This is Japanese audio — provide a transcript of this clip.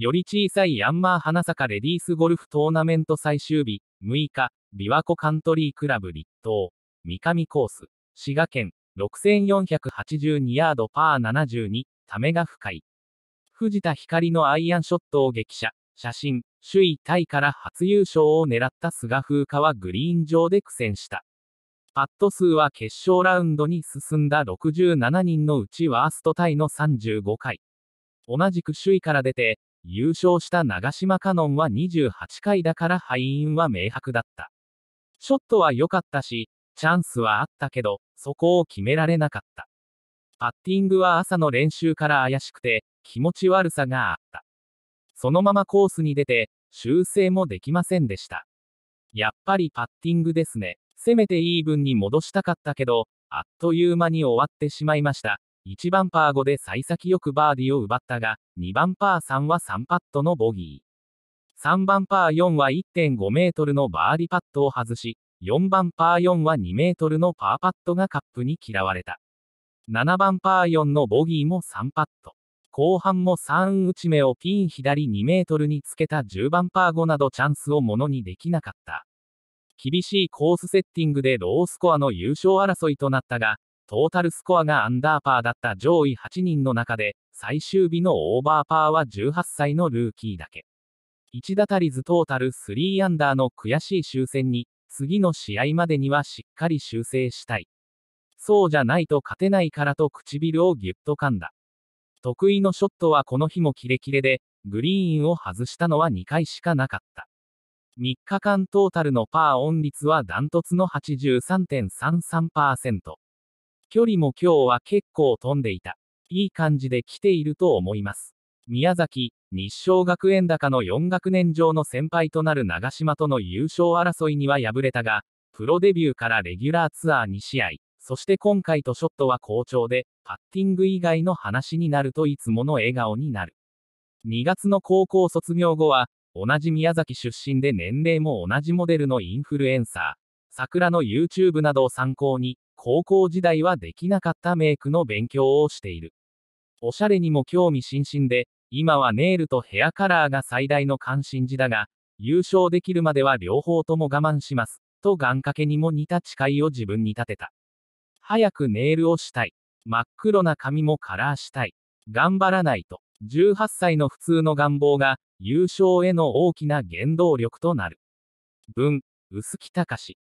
より小さいヤンマー花坂レディースゴルフトーナメント最終日、6日、琵琶湖カントリークラブ立東、三上コース、滋賀県、6482ヤードパー72、ためが深い。藤田光のアイアンショットを激写、写真、首位タイから初優勝を狙った菅風花はグリーン上で苦戦した。パット数は決勝ラウンドに進んだ67人のうちワーストタイの35回。同じく首位から出て、優勝した長島カノは28回だから敗因は明白だった。ショットは良かったし、チャンスはあったけど、そこを決められなかった。パッティングは朝の練習から怪しくて、気持ち悪さがあった。そのままコースに出て、修正もできませんでした。やっぱりパッティングですね。せめてイーブンに戻したかったけど、あっという間に終わってしまいました。1番パー5で幸先よくバーディを奪ったが、2番パー3は3パットのボギー。3番パー4は1.5メートルのバーディパットを外し、4番パー4は2メートルのパーパットがカップに嫌われた。7番パー4のボギーも3パット。後半も3打ち目をピン左2メートルにつけた10番パー5などチャンスをものにできなかった。厳しいコースセッティングでロースコアの優勝争いとなったが、トータルスコアがアンダーパーだった上位8人の中で、最終日のオーバーパーは18歳のルーキーだけ。1打たりずトータル3アンダーの悔しい終戦に、次の試合までにはしっかり修正したい。そうじゃないと勝てないからと唇をぎゅっと噛んだ。得意のショットはこの日もキレキレで、グリーンを外したのは2回しかなかった。3日間トータルのパーオン率はダントツの83.33%。距離も今日は結構飛んでいた。いい感じで来ていると思います。宮崎、日照学園高の4学年上の先輩となる長島との優勝争いには敗れたが、プロデビューからレギュラーツアー2試合、そして今回とショットは好調で、パッティング以外の話になるといつもの笑顔になる。2月の高校卒業後は、同じ宮崎出身で年齢も同じモデルのインフルエンサー、桜の YouTube などを参考に、高校時代はできなかったメイクの勉強をしている。おしゃれにも興味津々で、今はネイルとヘアカラーが最大の関心事だが、優勝できるまでは両方とも我慢します。と願掛けにも似た誓いを自分に立てた。早くネイルをしたい。真っ黒な髪もカラーしたい。頑張らないと。18歳の普通の願望が、優勝への大きな原動力となる。文、薄木隆。